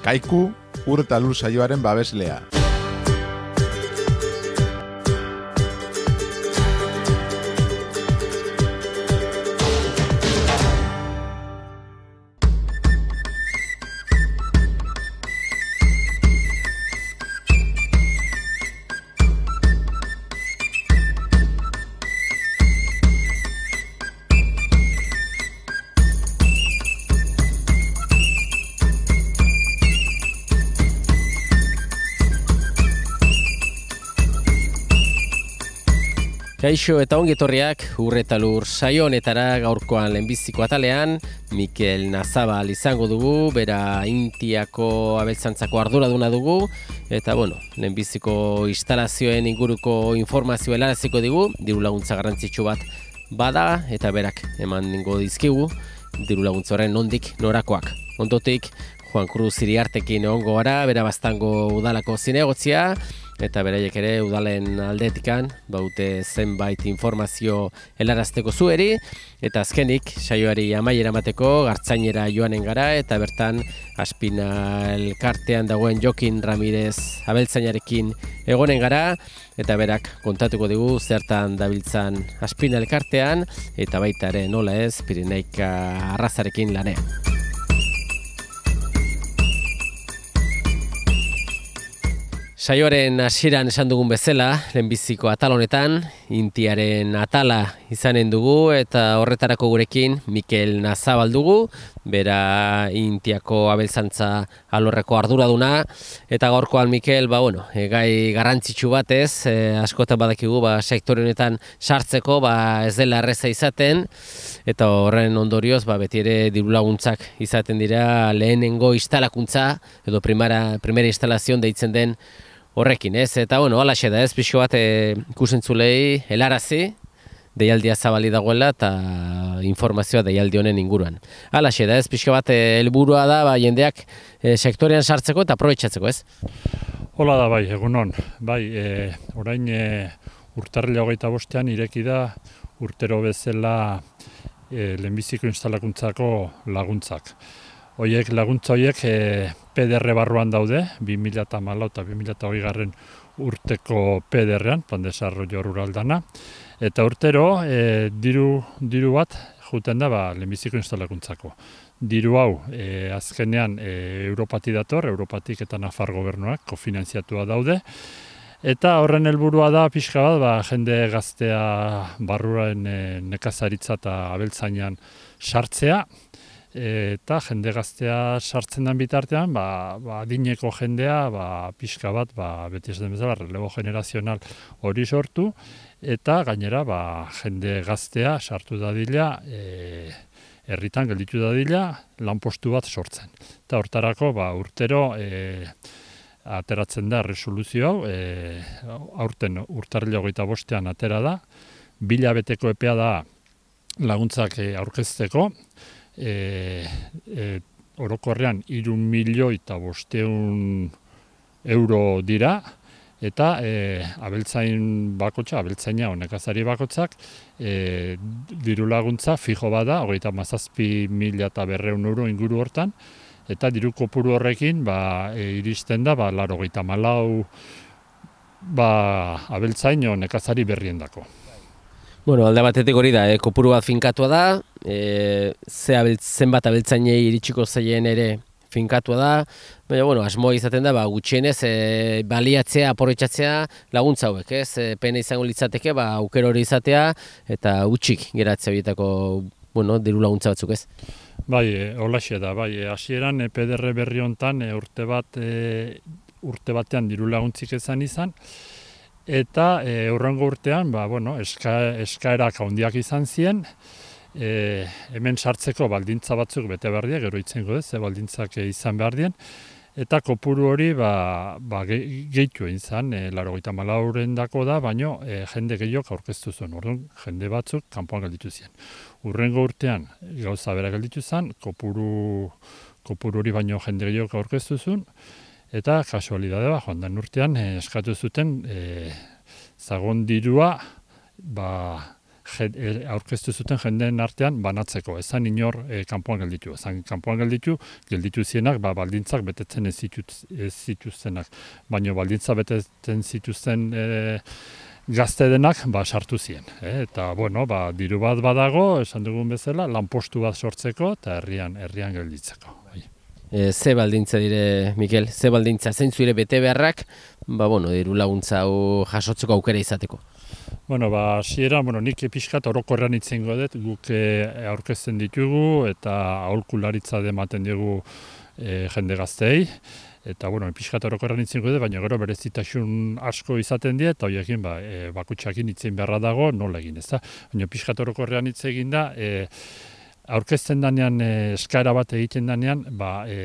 Kaiku Urta Lusa Joaren babeslea. Kaixo eta ongi etorriak urreta lur saio honetara gaurkoan lehenbiziko atalean Mikel Nazabal izango dugu, bera Intiako abeltzantzako arduraduna dugu eta bueno, lenbiziko instalazioen inguruko informazio helaraziko dugu, diru laguntza garrantzitsu bat bada eta berak eman dingo dizkigu diru laguntza horren nondik norakoak. Ondotik Juan Cruz Iriartekin egongo gara, bera bastango udalako zinegotzia eta beraiek ere udalen aldetikan baute zenbait informazio helarazteko zueri eta azkenik saioari amaiera gartzainera joanen gara eta bertan aspina elkartean dagoen Jokin Ramirez abeltzainarekin egonen gara eta berak kontatuko dugu zertan dabiltzan aspina elkartean eta baita ere nola ez Pirineika arrazarekin lanean. Saioaren hasieran esan dugun bezala, lehenbiziko atal honetan, intiaren atala izanen dugu eta horretarako gurekin Mikel Nazabal dugu, bera intiako abelzantza alorreko arduraduna eta gorkoan Mikel, ba bueno, e, gai garrantzitsu batez, e, askotan badakigu ba sektore honetan sartzeko ba ez dela erreza izaten eta horren ondorioz ba beti ere diru laguntzak izaten dira lehenengo instalakuntza edo primara primera instalazion deitzen den horrekin, ez? Eta bueno, da, ez pixo bat e, ikusentzulei helarazi deialdia zabali dagoela eta informazioa deialdi honen inguruan. Hala da, ez pixko bat eh, helburua da ba, jendeak eh, sektorean sartzeko eta aprobetxatzeko, ez? Hola da bai, egunon. Bai, e, orain e, hogeita bostean ireki da urtero bezala e, lehenbiziko instalakuntzako laguntzak. Oiek, laguntza horiek eh, PDR barruan daude, 2000 eta malau eta urteko PDR-ean, plan desarrollo rural dana. Eta urtero, eh, diru, diru bat, juten da, ba, lehenbiziko instalakuntzako. Diru hau, e, azkenean, Europati dator, Europatik eta Nafar gobernuak, kofinanziatua daude. Eta horren helburua da, pixka bat, ba, jende gaztea barruaren e, nekazaritza eta abeltzainan sartzea eta jende gaztea sartzen den bitartean, ba, ba adineko jendea, ba, pixka bat, ba, beti ez den bezala, relebo generazional hori sortu, eta gainera, ba, jende gaztea sartu dadila, e, herritan gelditu dadila, lanpostu bat sortzen. Eta hortarako, ba, urtero, e, ateratzen da resoluzio hau, e, aurten urtarri hogeita bostean atera da, bilabeteko epea da laguntzak e, aurkezteko, e, e, orokorrean iru milioi eta bosteun euro dira, eta e, abeltzain bakotxa, abeltzaina nekazari bakotzak, e, diru laguntza fijo bada, hogeita mazazpi mila eta berreun euro inguru hortan, eta diru kopuru horrekin ba, iristen da, ba, laro gaita malau, ba, abeltzaino nekazari berrien Bueno, alde batetik hori da, eh? kopuru bat finkatua da, e, ze zenbat abeltzainei iritsiko zaien ere finkatua da, baina, bueno, asmoa izaten da, ba, gutxienez, e, baliatzea, aporretxatzea laguntza hauek, ez, e, pena izango litzateke, ba, aukero hori izatea, eta gutxik geratzea bietako, bueno, diru laguntza batzuk, ez? Bai, e, olaxe da, bai, e, hasieran e, PDR berri hontan e, urte bat e, urte batean diru laguntzik ezan izan eta e, urrengo urtean ba, bueno, eskaerak handiak izan zien e, hemen sartzeko baldintza batzuk bete behar dien, gero itzengo e, baldintzak izan behar dien, eta kopuru hori ba, ba gehitu egin zen, e, laro malauren dako da, baino e, jende gehiok aurkeztu zuen, orduan jende batzuk kanpoan galditu ziren. Urrengo urtean gauza bera galditu zan, kopuru, kopuru hori baino jende gehiok aurkeztu zuen, eta kasualidade ba, joan urtean e, eskatu zuten e, zagon dirua, ba, Eh, aurkeztu zuten jendeen artean banatzeko, ezan inor eh, kanpoan gelditu, ezan kanpoan gelditu, gelditu zienak ba, baldintzak betetzen ez zituztenak, baina baldintza betetzen zituzten e, gazte ba, sartu zien. E, eta, bueno, ba, diru bat badago, esan dugun bezala, lanpostu bat sortzeko eta herrian herrian gelditzeko. E, ze baldintza dire, Mikel, ze baldintza, zein zuire bete beharrak, ba, bueno, diru laguntza hau jasotzeko aukera izateko. Bueno, ba, siera, bueno, nik epizkat orokorrean itzen godet, guk eh, aurkezten ditugu eta aholkularitza dematen dugu e, eh, jende gaztei. Eta, bueno, epizkat orokorrean itzen godet, baina gero berezitasun asko izaten dira, eta horiekin, ba, e, bakutsakin itzen beharra dago, nola egin, ez da? Baina epizkat orokorrean itzen da, e, aurkezten danean, e, eskaira bat egiten danean, ba, e,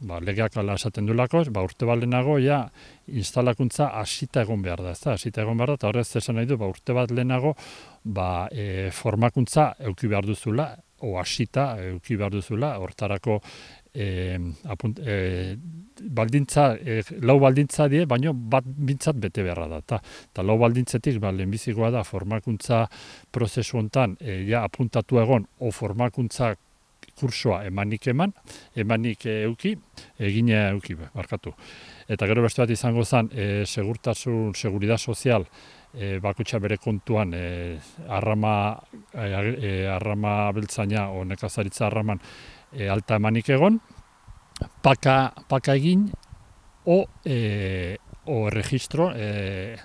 ba, legeak ala esaten du ba, urte lehenago, ja, instalakuntza asita egon behar da, ezta, asita egon behar da, eta horrez esan nahi du, ba, urte bat lehenago, ba, e, formakuntza euki behar duzula, o asita euki behar duzula, hortarako e, apunt, e, baldintza, e, lau baldintza die, baino bat bintzat bete beharra da. Ta, ta lau baldintzetik, ba, lehenbizikoa da, formakuntza prozesu honetan, e, ja, apuntatu egon, o formakuntza kursoa emanik eman, emanik euki, egine euki, barkatu. Eta gero beste bat izango zen, e, segurtasun, seguridad sozial, e, eh, bakutsa bere kontuan, harrama eh, harrama e, beltzaina, o nekazaritza arraman, e, alta emanik egon, paka, paka egin, o e, o registro, e,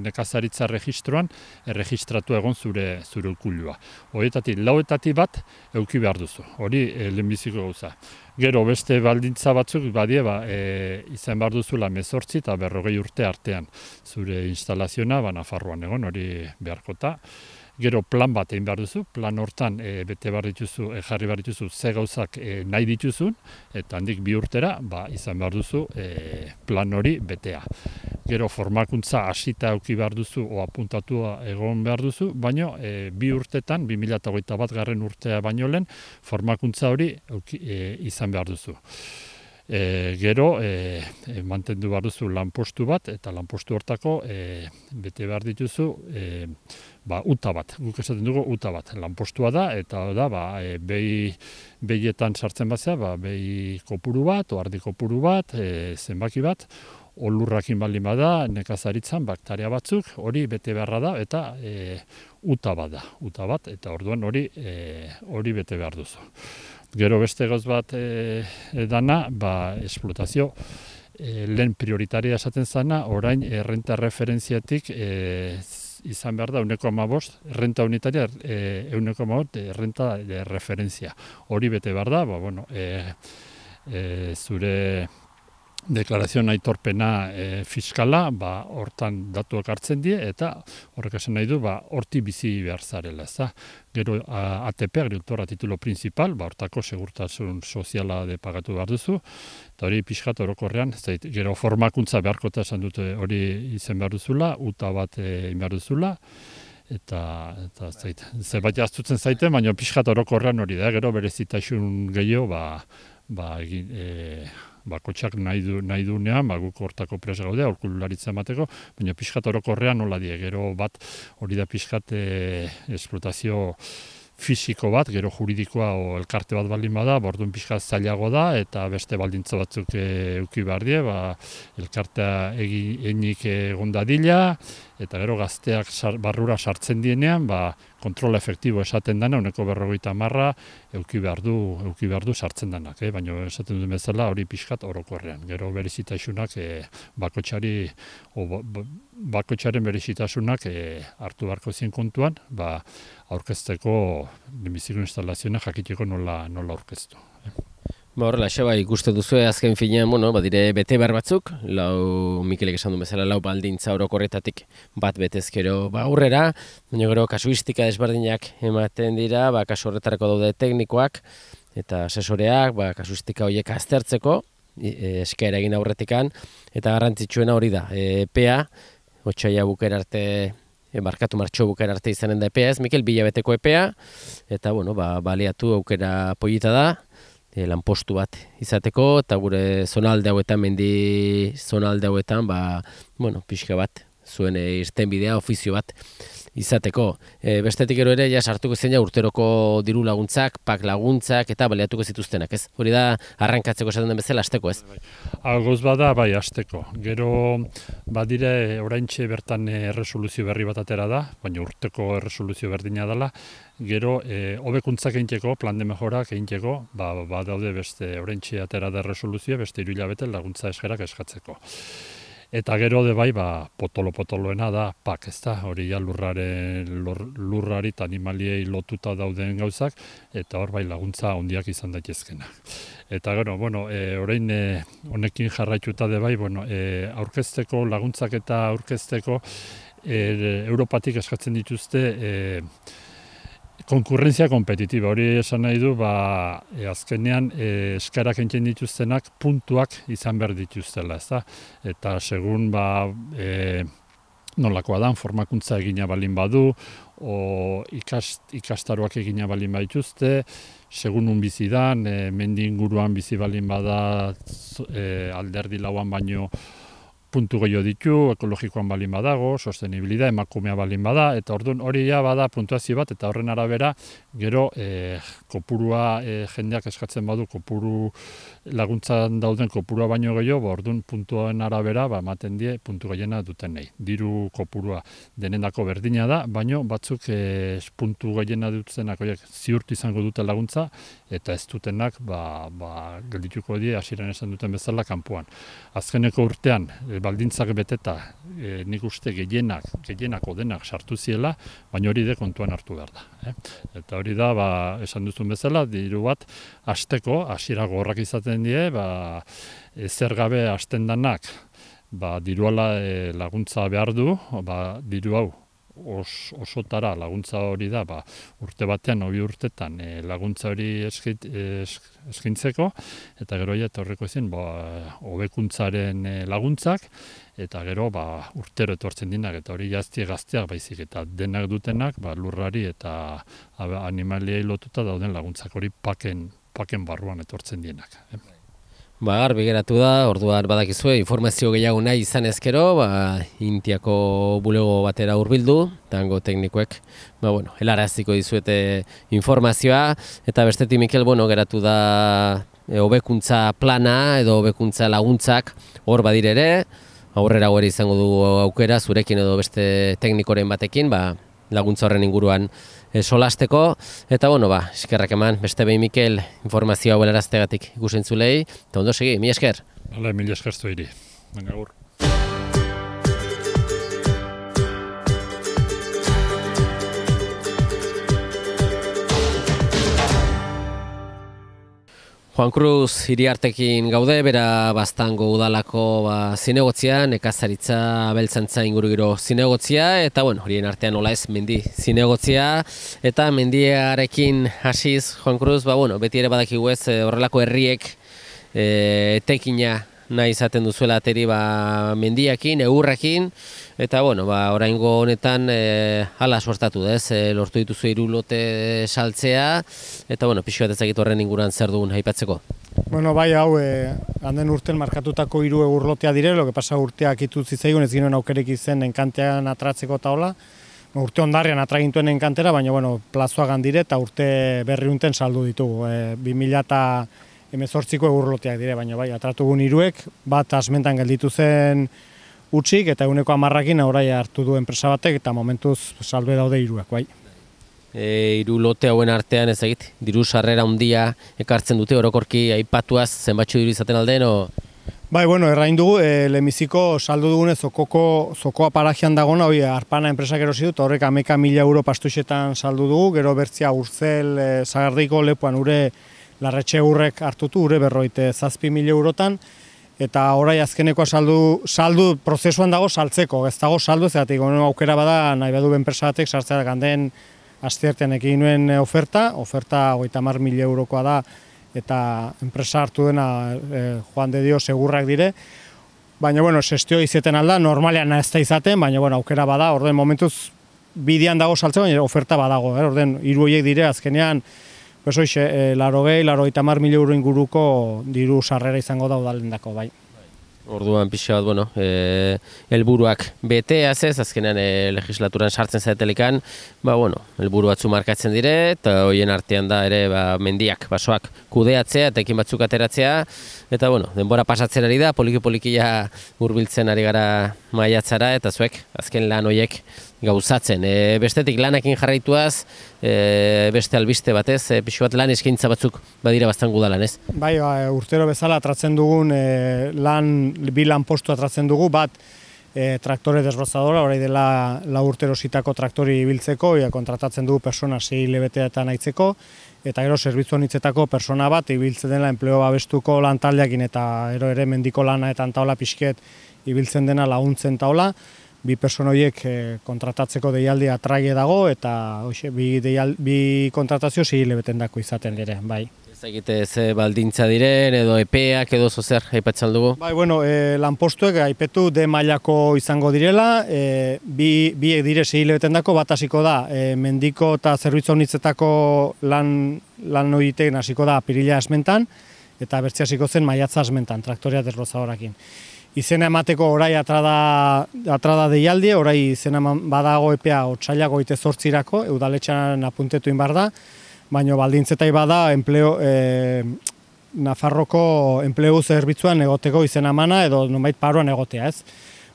nekazaritza registroan, erregistratu eh, egon zure zure ulkulua. Horietatik, lauetatik bat, euki behar duzu. Hori, e, lehenbiziko gauza. Gero, beste baldintza batzuk, badie, ba, e, izan behar duzula mezortzi eta berrogei urte artean zure instalazioa, banafarruan egon, hori beharkota gero plan bat egin behar duzu, plan hortan e, bete behar dituzu, eh, jarri behar dituzu, ze gauzak eh, nahi dituzun, eta handik bi urtera, ba, izan behar duzu plan hori betea. Gero formakuntza hasita auki behar duzu, o apuntatua egon behar duzu, baino bi urtetan, 2008 bat garren urtea baino lehen, formakuntza hori izan behar duzu. gero, mantendu behar duzu lanpostu bat, eta lanpostu hortako bete behar dituzu, ba, uta bat, guk esaten dugu uta bat, lanpostua da, eta da, ba, e, behi, behietan sartzen batzea, ba, behi kopuru bat, oardi kopuru bat, e, zenbaki bat, olurrakin baldin da, nekazaritzan, baktaria batzuk, hori bete beharra da, eta e, uta bat da, uta bat, eta orduan hori e, hori bete behar duzu. Gero beste goz bat e, e, dana, ba, esplotazio, e, lehen prioritaria esaten zana, orain errenta referentziatik e, izan behar da uneko bost renta unitaria e, uneko amabost bost renta eh, eh, e, referentzia. Hori bete behar da, ba, bueno, e, zure deklarazio aitorpena e, fiskala, ba, hortan datuak hartzen die, eta horrek esan nahi du, ba, horti bizi behar zarela, ez da. Gero a, ATP, agriltora titulo principal, ba, hortako segurtasun soziala depagatu behar duzu, eta hori pixkat orokorrean, zait, gero formakuntza beharko eta esan dute eh, hori izen behar duzula, uta bat e, behar duzula, eta eta zait, zerbait jaztutzen zaite, baina pixkat orokorrean hori da, gero berezitasun gehiago, ba, ba, egin, bakotxak nahi, du, nahi dunean, ba, guk hortako presa gaudea, orkulularitza emateko, baina pixkat orokorrean nola die, gero bat hori da pixkat e, esplotazio fisiko bat, gero juridikoa o elkarte bat baldin bada, bordun pixka zailago da, eta beste baldintza batzuk e, eh, uki behar die, ba, elkartea egin eh, egon eta gero gazteak sar, barrura sartzen dienean, ba, kontrola efektibo esaten dana, uneko berrogeita marra, euki behar du, sartzen danak, eh? baina esaten duen bezala hori pixkat orokorrean. Gero berezitasunak eh, bakotxari, o, bakotxaren berezitasunak eh, hartu barko zien kontuan, ba, aurkezteko demizikun jakiteko nola, nola aurkeztu. Ba horrela, xeba, ikusten duzu, azken finean, bueno, badire bete behar batzuk, lau, Mikelek esan du bezala, lau baldin zauro korretatik bat betezkero ba aurrera, baina gero kasuistika desberdinak ematen dira, ba, kasu horretarako daude teknikoak, eta asesoreak, ba, kasuistika horiek aztertzeko, e, eskera egin aurretikan, eta garrantzitsuena hori da, e, EPA, otxaila buker arte, markatu e, martxo buker arte izanen da EPA ez, Mikel, bilabeteko EPA, eta, bueno, ba, baliatu aukera polita da, e, lanpostu bat izateko, eta gure zonalde hauetan, mendi zonalde hauetan, ba, bueno, pixka bat, zuen e, irtenbidea ofizio bat izateko. E, bestetik gero ere, ja sartuko urteroko diru laguntzak, pak laguntzak eta baleatuko zituztenak, ez? Hori da, arrankatzeko esaten den bezala, azteko ez? Agoz bai, bai. bada, bai, asteko. Gero, badire, oraintxe bertan eh, erresoluzio berri bat atera da, baina urteko erresoluzio berdina dela, gero, e, obekuntzak eintzeko, plan de mejorak eintzeko, ba, ba daude beste oraintxe atera da erresoluzio, beste iruila bete laguntza eskerak eskatzeko. Eta gero de bai, ba, potolo potoloena da, pak, ez da, hori ja lurraren, lurrari eta animaliei lotuta dauden gauzak, eta hor bai laguntza handiak izan daitezkena. Eta gero, bueno, e, orain e, honekin jarraituta de bai, bueno, e, aurkezteko, laguntzak eta aurkezteko, e, Europatik eskatzen dituzte, e, konkurrentzia kompetitiba. Hori esan nahi du, ba, e, azkenean e, eskarak dituztenak puntuak izan behar dituztela. Ez da? Eta segun, ba, e, nolakoa da, formakuntza egina balin badu, o, ikast, ikastaruak egina balin badituzte, segun bizidan bizi e, inguruan mendinguruan bizi balin bada e, alderdi lauan baino, puntu goio ditu, ekologikoan balin badago, sostenibilidad, emakumea balin bada, eta orduan hori ja bada puntuazio bat, eta horren arabera, gero, e, kopurua e, jendeak eskatzen badu, kopuru laguntzan dauden kopurua baino gehiago, ba, orduan puntuaren arabera, ba, ematen die, puntu gehiena duten nahi. Diru kopurua denendako berdina da, baino batzuk e, puntu gehiena dutzenak, oiek, ziurt izango dute laguntza, eta ez dutenak ba, ba, geldituko die hasieran esan duten bezala kanpoan. Azkeneko urtean eh, baldintzak beteta e, nik uste gehienak, gehienak odenak sartu ziela, baina hori de kontuan hartu behar da. Eh. Eta hori da ba, esan duzun bezala, diru bat asteko, hasiera gorrak izaten die, ba, zer gabe hasten danak ba, diruala e, laguntza behar du, ba, diru hau os, osotara laguntza hori da, ba, urte batean, obi urtetan e, laguntza hori eskit, eskintzeko, eta gero eta horreko ezin, ba, obekuntzaren eh, laguntzak, eta gero ba, urtero etortzen dinak, eta hori jazti gazteak baizik, eta denak dutenak ba, lurrari eta animaliai lotuta dauden laguntzak hori paken, paken barruan etortzen dinak. Eh. Ba, garbi geratu da, orduan badakizue, informazio gehiago nahi izan ezkero, ba, intiako bulego batera hurbildu, tango teknikoek, ba, bueno, helaraziko dizuete informazioa, eta bestetik Mikel, bueno, geratu da e, hobekuntza plana edo obekuntza laguntzak hor badire ere, aurrera hori izango du aukera, zurekin edo beste teknikoren batekin, ba, laguntza horren inguruan e, solasteko. Eta bueno, ba, eskerrak eman, beste behin Mikel informazioa huelaraztegatik ikusentzulei. Eta ondo segi, mi esker? Hala, mi esker Juan Cruz iriartekin gaude, bera bastango udalako ba, zinegotzia, nekazaritza beltzantza ingurugiro zinegotzia, eta bueno, horien artean nola ez mendi zinegotzia, eta mendiarekin hasiz Juan Cruz, ba bueno, beti ere badakigu ez eh, horrelako herriek e, eh, tekina nahi izaten duzuela ateri ba, mendiakin, eurrekin, eta bueno, ba, oraingo honetan e, eh, ala sortatu dez, eh, lortu dituzu hiru lote saltzea, eta bueno, pixu bat ezagitu horren inguran zer dugun haipatzeko. Bueno, bai, hau, e, handen urten markatutako hiru egurlotea dire, lo que pasa urteak itutzi zaigun, ez ginen aukerek izen enkantean atratzeko eta urte ondarrean atragintuen enkantera, baina bueno, plazua gandire eta urte berriunten saldu ditugu. E, emezortziko urloteak dire, baina bai, atratugun iruek, bat asmentan gelditu zen utxik, eta eguneko amarrakin auraia hartu du enpresa batek, eta momentuz salbe daude iruek, bai. E, iru lote hauen artean ez egit, diru sarrera handia ekartzen dute orokorki aipatuaz zenbatxu diru izaten aldeen, o... Bai, bueno, errain dugu, e, lemiziko saldu dugune zokoko, zokoa parajean dagoen, hori, arpana enpresak erosi dut, horrek ameka mila euro pastuxetan saldu dugu, gero bertzia urzel, e, zagardiko lepuan ure larretxe urrek hartutu ure berroite zazpi mili eurotan, eta orai azkeneko saldu, saldu prozesuan dago saltzeko, ez dago saldu ez gati, aukera bada nahi badu benpresatek sartzea gandeen astertean ekin nuen eh, oferta, oferta oita mar mili eurokoa da, eta enpresa hartu dena eh, joan de dio segurrak dire, baina bueno, sestio izeten alda, normalean ez da izaten, baina bueno, aukera bada, orden momentuz bidian dago saltzeko, baina oferta badago, eh? orden iru horiek dire azkenean, Besoixe, e, eh, laro gehi, laro itamar mili euro inguruko diru sarrera izango da bai. Orduan pixa bat, bueno, e, eh, elburuak beteaz ez, azkenean e, legislaturan sartzen zaitelikan, ba, bueno, elburu batzu markatzen dire, eta hoien artean da ere ba, mendiak, basoak kudeatzea, eta ekin batzuk ateratzea, eta, bueno, denbora pasatzen ari da, poliki ja urbiltzen ari gara maiatzara, eta zuek, azken lan hoiek gauzatzen. E, bestetik lanekin jarraituaz, e, beste albiste batez, e, eh, pixu bat lan eskaintza batzuk badira baztan gudalan, ez? Bai, ba, e, urtero bezala atratzen dugun e, lan, bi lan postu atratzen dugu, bat e, traktore desbrazadora, orai dela la urtero sitako traktori ibiltzeko, ja, kontratatzen dugu persona zei eta nahitzeko, eta gero zerbitzu honitzetako persona bat ibiltzen dela enpleo babestuko lan taldeakin eta ero ere mendiko lana eta antaola pixket ibiltzen dena laguntzen taula bi persona horiek e, kontratatzeko deialdia traie dago eta hoxe, bi, deial, bi kontratazio zi lebeten izaten dire, bai. Ez egite ze eh, baldintza diren edo epeak edo zozer aipatzen dugu? Bai, bueno, e, lanpostuek aipetu de mailako izango direla, e, bi, bi dire zi lebeten bat hasiko da, e, mendiko eta zerbitzu honitzetako lan, lan hasiko da pirila esmentan, eta bertzea hasiko zen maiatza asmentan traktoria derroza izena emateko orai atrada, atrada deialdi, orai izena badago epea otxailako ite zortzirako, eudaletxan apuntetu inbar da, baina baldintzetai bada empleo, e, Nafarroko empleo zerbitzuan egoteko izena mana edo nomait paruan egotea ez.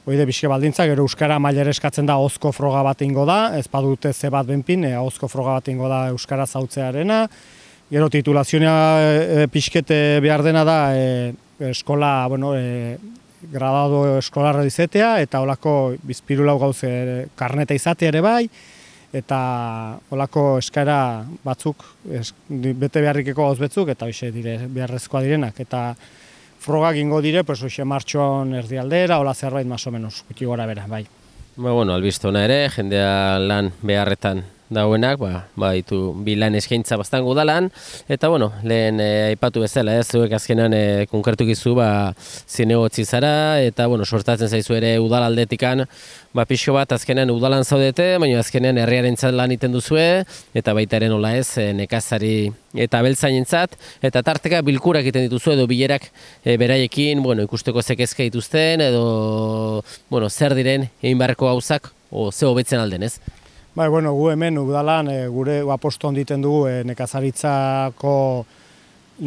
Oide bizke baldintza gero euskara mailer eskatzen da ozko froga bat da, ez badute ze bat benpin, e, ozko froga bat da euskara zautzearena. Gero titulazioa e, e, pixkete behar dena da e, eskola, bueno, e, gradado eskolarra izetea eta olako bizpiru lau gauze karneta izate ere bai, eta olako eskaera batzuk, bete beharrikeko gauz betzuk, eta hoxe dire, beharrezkoa direnak. Eta froga gingo dire, pues hoxe martxon erdi aldera, hola zerbait maso menos, gutxi gora bera, bai. Ba, bueno, albiztona ere, jendea lan beharretan dauenak, ba, ba bilan eskaintza bastan gudalan, eta bueno, lehen eh, aipatu bezala, ez eh, zuek azkenan e, konkertu gizu, ba, zinegotzi zara, eta bueno, sortatzen zaizu ere udal aldetikan, ba, pixo bat azkenan udalan zaudete, baina azkenan herriaren lan iten duzue, eta baita ere nola ez, nekazari eta beltzaintzat. eta tarteka bilkurak egiten dituzu edo bilerak e, beraiekin, bueno, ikusteko zekezka dituzten, edo, bueno, zer diren, egin barreko hauzak, o ze hobetzen alden, Bai, bueno, gu hemen udalan e, gure aposto handiten dugu eh, nekazaritzako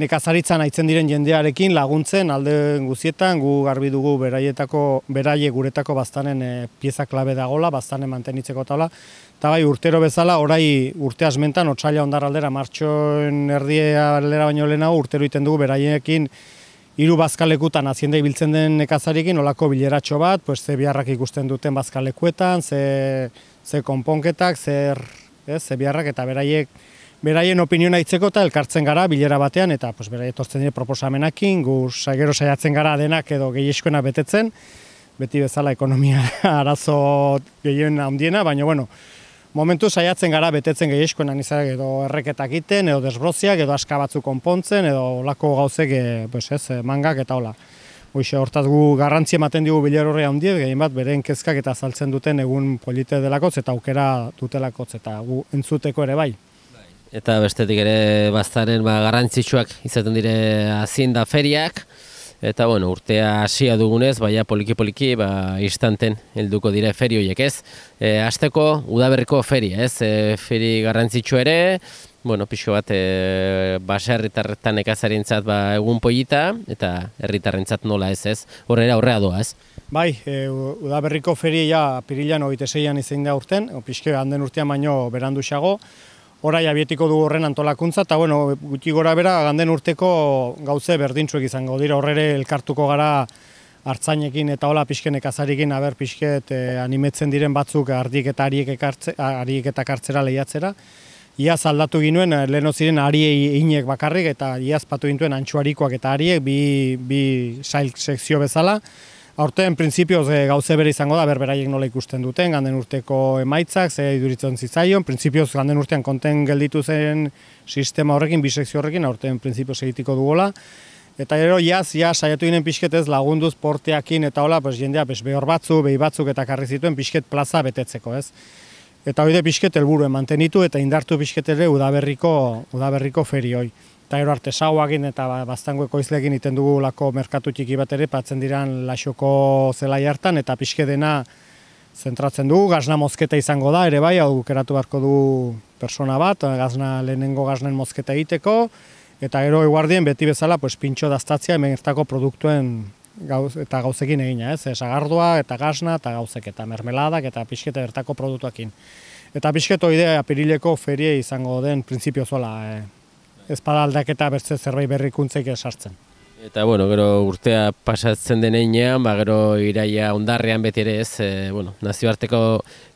nekazaritzan aitzen diren jendearekin laguntzen alde guzietan gu garbi dugu beraietako beraie guretako baztanen e, pieza klabe dagola, baztanen mantenitzeko taula. Ta bai urtero bezala orai urte asmentan otsaila ondar aldera martxoen erdia aldera baino lehenago, urtero egiten dugu beraiekin hiru bazkalekutan azienda ibiltzen den nekazarekin olako bileratxo bat, pues, ze biharrak ikusten duten bazkalekuetan, ze, ze konponketak, zer, ez, ze biharrak eta beraiek beraien opiniona hitzeko eta elkartzen gara bilera batean eta pues, beraien tortzen dire proposamenakin, gu agero saiatzen gara denak edo gehieskoena betetzen, beti bezala ekonomia arazo gehien handiena, baina bueno, momentu saiatzen gara betetzen gehiagoen anizarek edo erreketak egiten, edo desbroziak, edo aska batzu konpontzen, edo olako gauzek eh, pues ez, eh, mangak eta hola. Hoxe, hortaz gu garrantzi ematen dugu bilero handi handiet, bat beren kezkak eta saltzen duten egun polite delakotz eta aukera dutelakotz eta gu entzuteko ere bai. Eta bestetik ere baztaren ba, garrantzitsuak izaten dire da feriak, Eta bueno, urtea hasia dugunez, baia poliki poliki, ba instanten helduko dira feri hoiek, ez? Eh, asteko udaberriko feria, ez? E, feri garrantzitsu ere, bueno, pixo bat eh baserritarretan ekazarentzat ba egun polita eta herritarrentzat nola ez, ez? Horrera aurrea doa, ez? Bai, e, udaberriko feria ja pirilan 26an da urten, pixke handen urtean baino berandu orai abietiko du horren antolakuntza, eta bueno, gutxi gora bera, ganden urteko gauze berdintzuek izango dira, horrere elkartuko gara hartzainekin eta hola pixken ekazarikin, aber pixket eh, animetzen diren batzuk ardiek eta ariek, ekartze, ariek eta kartzera lehiatzera. Iaz aldatu ginuen, eh, lehen ziren ariei inek bakarrik, eta iaz patu gintuen antxuarikoak eta ariek, bi, bi sail sekzio bezala. Horten, prinzipioz gauze bere izango da, berberaiek nola ikusten duten, ganden urteko emaitzak, zera iduritzen zitzaion, prinzipioz ganden urtean konten gelditu zen sistema horrekin, bisekzio horrekin, horten prinzipioz egitiko dugola. Eta ero, ja ja saiatu ginen pixketez lagunduz porteakin, eta hola, pues, jendea, pues, behor batzu, behi batzuk eta karri zituen pixket plaza betetzeko, ez? Eta hori de pixket helburu mantenitu eta indartu bisketere udaberriko, udaberriko ferioi taero arte sauagin eta ba, baztango ekoizlegin iten dugu lako merkatu txiki bat ere patzen diran laxoko zelai hartan eta pixke zentratzen dugu, gazna mozketa izango da, ere bai, hau geratu beharko du persona bat, gazna lehenengo gaznen mozketa egiteko, eta gero eguardien beti bezala pues, pintxo daztatzia hemen ertako produktuen gauz, eta gauzekin egina, ez? Esagardua eta gazna eta gauzek eta mermeladak eta pixketa ertako produktuakin. Eta pixketo idea apirileko ferie izango den prinsipio zola, eh? ezpada aldaketa beste zerbait berrikuntzeik esartzen. Eta bueno, gero urtea pasatzen denean, ba gero iraia ondarrean beti ere ez, e, bueno, nazioarteko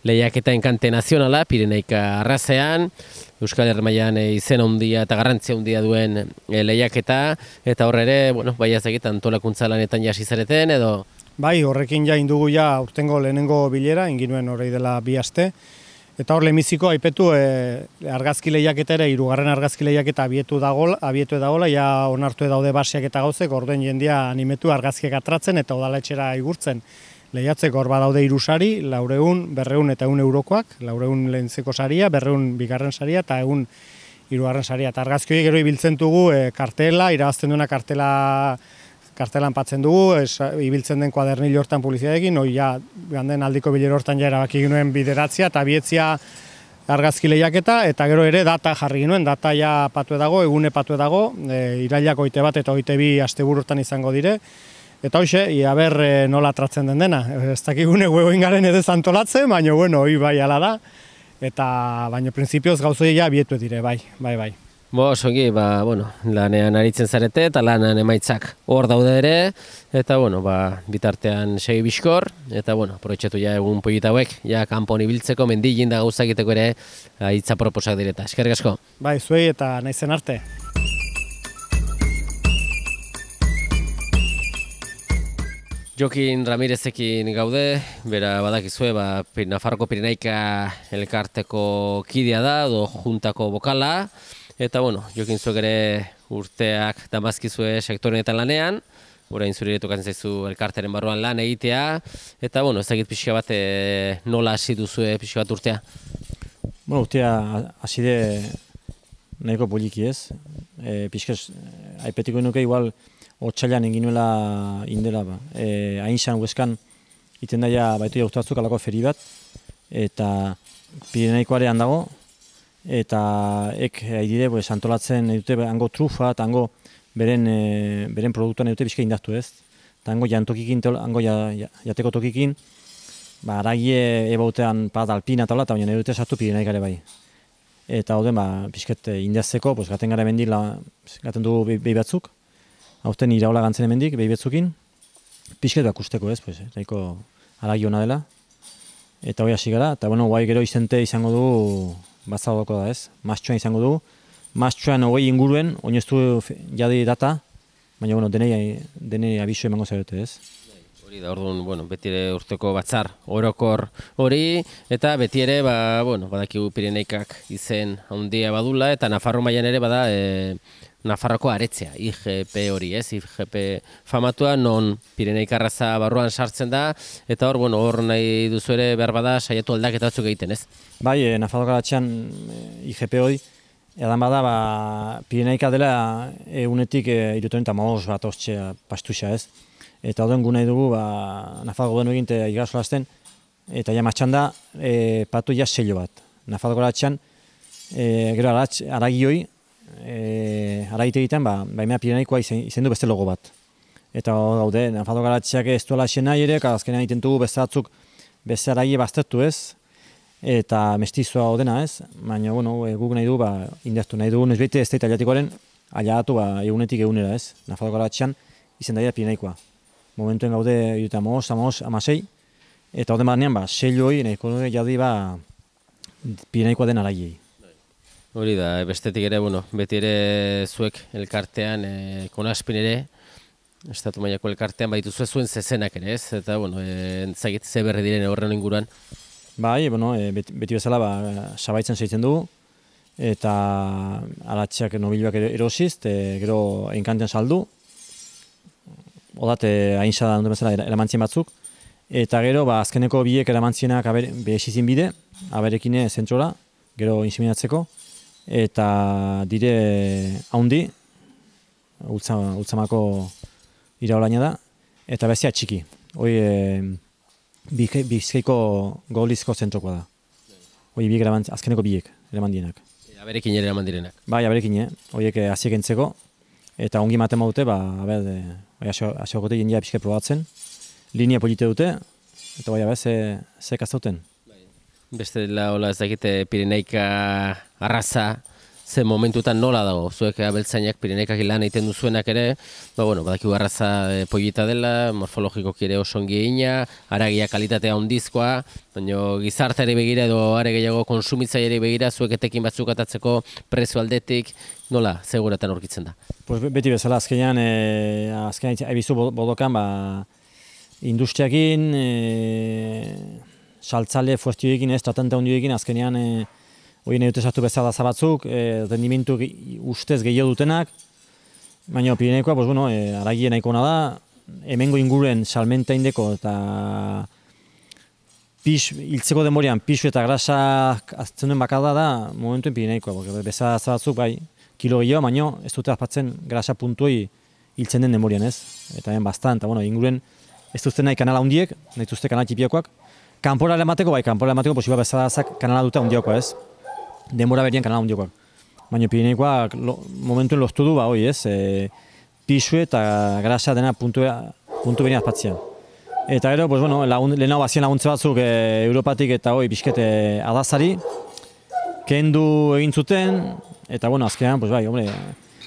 lehiaketa enkante nazionala, Pirineika arrazean, Euskal Herrmaian e, eh, izen handia eta garrantzia handia duen e, lehiaketa, eta horre ere, bueno, bai ez antolakuntza lanetan jasizareten edo... Bai, horrekin ja indugu ja urtengo lehenengo bilera, inginuen hori dela bi aste, Eta hor aipetu e, argazki lehiaketa ere hirugarren argazki lehiaketa abietu dago, abietu dago ja onartu daude basiak eta gauzek orden jendia animetu argazkiak atratzen eta udaletxera igurtzen. Lehiatzeko hor badaude irusari, sari, 400, 200 eta 100 eurokoak, 400 lehentzeko saria, 200 bigarren saria eta 100 hirugarren saria. argazki argazkiak gero ibiltzen dugu e, kartela, irabazten duena kartela kartelan patzen dugu, es, ibiltzen den kuadernil hortan egin, hori ja, ganden aldiko bilero hortan ja erabaki ginuen bideratzia eta bietzia argazki lehiaketa, eta gero ere data jarri ginuen, data ja patu dago, egune patu dago, e, irailako oite bat eta oite bi aste hortan izango dire, Eta hoxe, ia ber e, nola tratzen den dena. Ez dakigune huegoin garen edez baina bueno, hoi bai ala da. Eta baina prinsipioz gauzoia bietu dire, bai, bai, bai. Bo, zongi, ba, bueno, lanean aritzen zarete eta lanean emaitzak hor daude ere, eta, bueno, ba, bitartean segi bizkor, eta, bueno, ja egun polita hauek, ja, kanpon ibiltzeko, mendigin da gauzak iteko ere, hitza proposak direta, eskerrik asko. Bai, zuei eta naizen arte. Jokin Ramirezekin gaude, bera badakizue, ba, Nafarroko Pirinaika elkarteko kidea da, do juntako bokala, Eta bueno, jokin zuek ere urteak damazkizue sektoren eta lanean, orain zuri tokatzen zaizu elkarteren barruan lan egitea, eta bueno, ez dakit pixka bat e, nola hasi duzue pixka bat urtea? Bueno, urtea hasi de nahiko poliki ez, e, pixka aipetiko nuke igual hotxailan nuela indela ba. E, hain san hueskan, iten daia baitu jauztatzuk alako feri bat, eta pire dago, eta ek haidire eh, pues antolatzen dute hango trufa eta hango beren e, beren produktuan dute indartu, ez? Ta hango jantokikin hango ja, ja, jateko tokikin ba araie ebotean pad alpina tola baina dute sartu pirenaik gare bai. Eta hauden ba bizket indazteko pues gaten gara mendi la gaten du be batzuk. Hauten iraola gantzen hemendik be batzukin bizket bakusteko, ez? Pues daiko eh, araiona dela. Eta hori hasi gara, eta bueno, guai gero izente izango dugu batzaldoko da ez, mastxuan izango dugu. Mastxuan hogei inguruen, oinestu jadei data, baina bueno, denei, denei emango zerote ez. Hori da, orduan, bueno, beti ere urteko batzar orokor hori, eta beti ere, ba, bueno, badakigu Pirineikak izen handia badula, eta Nafarro mailan ere, bada, e, Nafarroko aretzea, IGP hori, ez, IGP famatua, non Pirenei Karraza barruan sartzen da, eta hor, bueno, hor nahi duzu ere behar bada saiatu aldak eta batzuk egiten, ez? Bai, e, eh, Nafarroko eh, IGP hori, edan bada, ba, Pirenei dela egunetik e, eta bat ostxea pastuxa, ez? Eta hori gu nahi dugu, ba, Nafarroko denu egin eta eta jamatxan da, e, patu ja bat. Nafarroko aretzean, e, gero aragioi, e, ara hite egiten, ba, baimea pirenaikoa izen, du beste logo bat. Eta daude, nafado ez duela esen ere, azkena egiten dugu beste atzuk, beste ez, eta mestizua dena ez, baina, bueno, e, guk nahi du, ba, indertu nahi du, ez da italiatikoaren daita ba, egunetik egunera ez, nafado garatxean izen daia pirenaikoa. Momentuen gaude, jute amos, amos, amasei, eta hori manean, ba, selioi, nahiko jadi, ba, pirenaikoa den araiei. Hori da, eh, bestetik ere, bueno, beti ere zuek elkartean, e, eh, konaspin ere, estatu mailako elkartean baitu zuen zuen zezenak ere, ez? Eta, bueno, e, entzakit ze berri diren horren inguruan. Bai, bueno, beti, bezala, ba, sabaitzen zeitzen dugu, eta alatxeak nobiluak erosiz, gero enkantean saldu, odate hain da dut bezala eramantzien batzuk, eta gero, ba, azkeneko biek eramantzienak abere, behesizin bide, aberekine zentrola, gero inseminatzeko, eta dire haundi, ultzamako iraolaina da, eta bezia txiki. Hoi e, bizkaiko golizko zentrokoa da. Hoi bi grabant, azkeneko biek, eraman dienak. E, ere eraman Bai, aberekin, eh? Hoiek eh, aziek entzeko, eta ongi matema dute, ba, abez, e, eh, bai, aso, aso probatzen, linea polite dute, eta bai, abez, ze, ze kastauten. Bai. Beste dela, hola, ez dakite, Pirineika arraza, ze momentutan nola dago, zuek abeltzainak pirenekak lan egiten duzuenak ere, ba, bueno, arraza e, eh, polita dela, morfologiko kire osongi egina, aragia kalitatea ondizkoa, baina gizartari begira edo are gehiago begira, zuek etekin batzuk atatzeko prezu aldetik, nola, zeguratan aurkitzen da? Pues beti bezala, azkenean, e, azkenean, ebizu bodokan, ba, industriakin, e, saltzale fuertioekin ez, tante hondioekin, azkenean, e, hori nahi dute sartu bezala zabatzuk, e, ustez gehiago dutenak. Baina Pirenekoa, bos, bueno, e, aragien nahiko da. Hemengo inguruen salmenta indeko eta... Pix, iltzeko demorian, pixu eta grasa azten duen da, momentuen Pirenekoa. Bezala zabatzuk, bai, kilo gehiago, baina ez dute azpatzen grasa puntuei hiltzen den demorian, ez? Eta ben, bastan, bueno, inguruen ez dute nahi kanala hundiek, nahi dute kanala txipiakoak. Kanpora lemateko, bai, kanpora lemateko, posiba bezala kanala duta hundiakoa, ez? demora berian kanala hundiokoak. Baina Pirineikoak lo, momentuen loztu du, ba, oi ez, e, pisu eta grasa dena puntu, puntu berian Eta gero, pues, bueno, lagun, lehenau bazien laguntze batzuk e, Europatik eta oi bizkete adazari, kendu egin zuten, eta bueno, azkenean, pues, bai, hombre,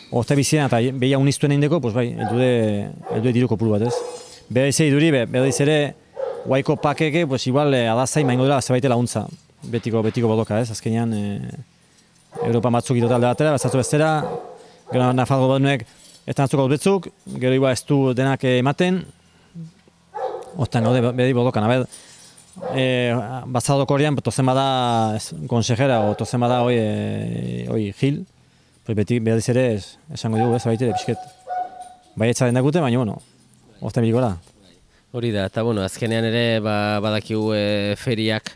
Oste bizien eta behia uniztuen egin pues bai, eldude, eldude diruko puru bat, ez? Beha izai duri, be, beha ere, guaiko pakeke, pues igual, e, adazai maingo dira, zebaite laguntza betiko betiko bodoka, ez? Azkenean e, eh, Europa matzu gitu talde batera, bazatzu bestera, gero nafalgo bat nuek, ez da nartzuk gero iba ez denak ematen, ostean gaude, bedi bodokan, abed, e, eh, bazado korean, tozen bada konsejera, o tozen bada, oi, eh, oi, gil, beti, behar dizere, es, esango dugu, ez, baitere, pixket, bai etxaren dakute, baina, bueno, ostean bilikola. Hori da, eta, bueno, azkenean ere, ba, badakigu e, feriak,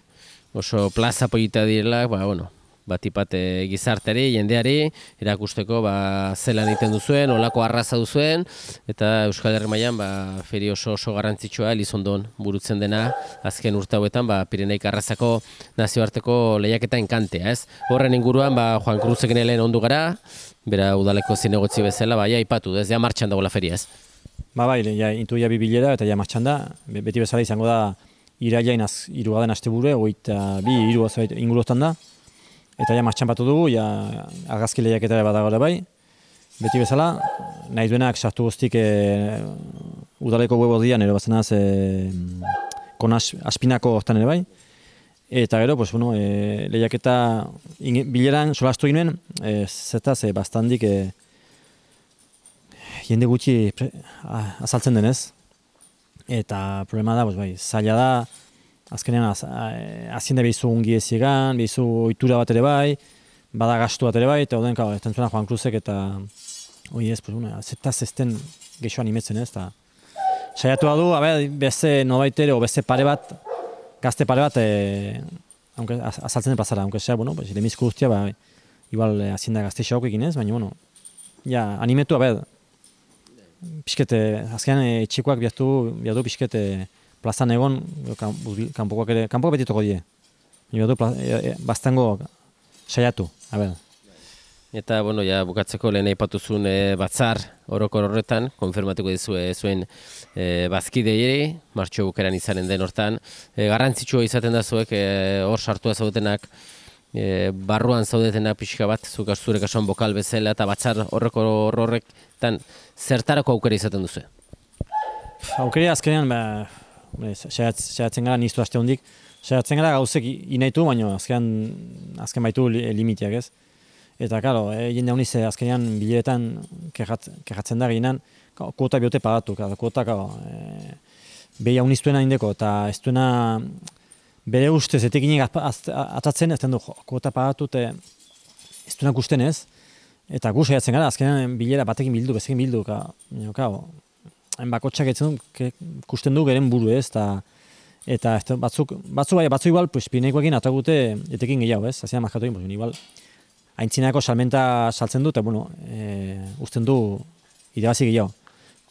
oso plaza polita direla, ba, bueno, bat ipate gizarteri, jendeari, erakusteko ba, zelan egiten duzuen, olako arraza duzuen, eta Euskal Herri Maian ba, feri oso oso garrantzitsua, elizondon burutzen dena, azken urte hauetan, ba, Pirenaik arrazako nazioarteko lehiaketa enkantea, ez? Horren inguruan, ba, Juan Cruzekin helen ondu gara, bera udaleko zinegotzi bezala, baia ja, ipatu, ez, ja martxan dago la feria, ez? Ba, bai, ja, intuia bi bilera, eta ja martxan da, beti bezala izango da, irailain az, irugaden aste bure, oita bi, iru inguruztan da. Eta ja martxan batu dugu, ja, agazki lehiaketara bat dagoela bai. Beti bezala, nahi duenak sartu guztik e, eh, udaleko webo dian, ero bazen az, e, eh, aspinako hortan ere bai. Eta gero, pues, bueno, e, eh, lehiaketa bileran solastu ginen, e, zetaz, e, bastandik, e, jende gutxi pre, azaltzen denez eta problema da, bai, zaila da, azkenean az, eh, azienda behizu ungi ez egan, bat ere bai, bada gastu bat ere bai, eta horren, ez Juan Cruzek, eta hoi ez, bos, bai, ezten geixo animetzen ez, eta saiatu da du, abe, beste nobait ere, o beste pare bat, gazte pare bat, e, aunque, azaltzen den plazara, haunke zera, bueno, bai, demizko guztia, bai, igual eh, azienda gazte xaukekin ez, baina, bueno, ja, animetu, abe, pixkete, azkenean e, eh, biatu, biatu pixkete eh, plazan egon, kanpokoak ere, kanpokoak betituko die. biatu eh, bastango saiatu, abel. Eta, bueno, ja, bukatzeko lehen aipatuzun zuen batzar orokor horretan, konfermatuko dizue e, zuen e, bazkidei ere, martxo bukeran izanen den hortan. E, garantzitsua izaten da zuek, hor sartua zaudetenak, barruan zaudetenak pixka bat, zuk azurek asoan bokal bezala, eta batzar horreko horrek, zertarako aukera izaten duzu? Aukera azkenean, ba, ba gara niztu aste hondik, saiatzen gara gauzek inaitu, baina azken, azken baitu li, limitiak ez. Eta, karo, e, eh, jende azkenean biletan kexatzen kehat, da ginen, kuota biote pagatu, karo, kuota, e, behi hau niztuena indeko, eta ez duena bere ustez, etekinik atatzen, ez den du, kuota pagatu, eta ez duena ez, Eta gu saiatzen gara, azkenean bilera batekin bildu, bezekin bildu. Hain bako txak etzen duk, kusten duk eren buru ez. Ta, eta batzu batzuk, batzuk, bai, batzuk igual, pues, pinekoekin atagute etekin gehiago ez. Azkenan mazkatu egin, pues, igual haintzinako salmenta saltzen dut, eta bueno, e, usten du idebazik gehiago.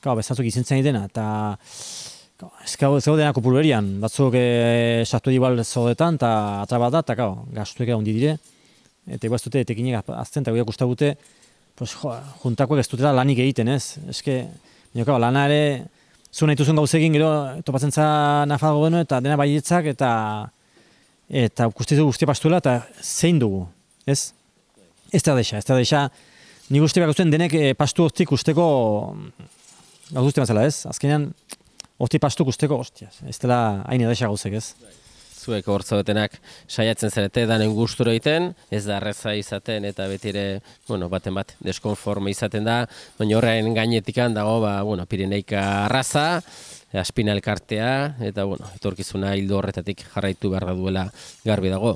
Kau, bezatzuk izintzen egin dena, eta ez gau, gau denak upuruerian. Batzuk e, sartu edo igual zaudetan, eta atrabat da, eta gau, gaztuek egon dire eta igaz dute, etekin ega azten, eta guiak usta pues, jo, juntakoak ez dutela lanik egiten, ez? Eske, nio, kao, lana ere, zu nahi gauzekin, gero, topatzen za nafago beno, eta dena baietzak, eta eta guztizu guztia pastuela, eta zein dugu, ez? Ez da deixa, ez da deixa, ni guzti behar guztien denek e, pastu hortik usteko, gauz guztien ez? Azkenean, hortik pastu usteko, ostia, ez dela hain edesa gauzek, ez? zuek hortzabetenak saiatzen zarete danen gustura egiten, ez da arreza izaten eta betire, bueno, baten bat deskonforme izaten da, baina horren gainetikan dago, ba, bueno, pirineika arraza, aspina elkartea, eta, bueno, etorkizuna hildo horretatik jarraitu beharra duela garbi dago.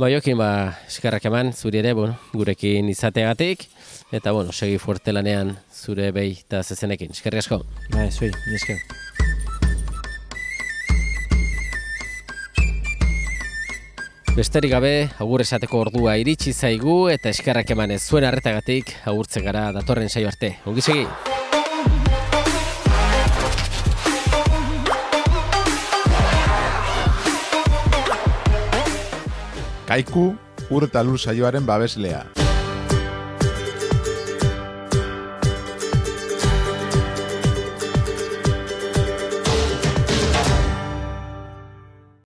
Ba, jokin, ba, eskarrak eman, zuri ere, bueno, gurekin izateagatik, eta, bueno, segi fuerte zure behi eta zezenekin. Eskerrik asko. Ba, zui, Besterik gabe, agur esateko ordua iritsi zaigu eta eskerrak eman zuen arretagatik agurtze gara datorren saio arte. Ongi segi! Kaiku, urta saioaren babeslea.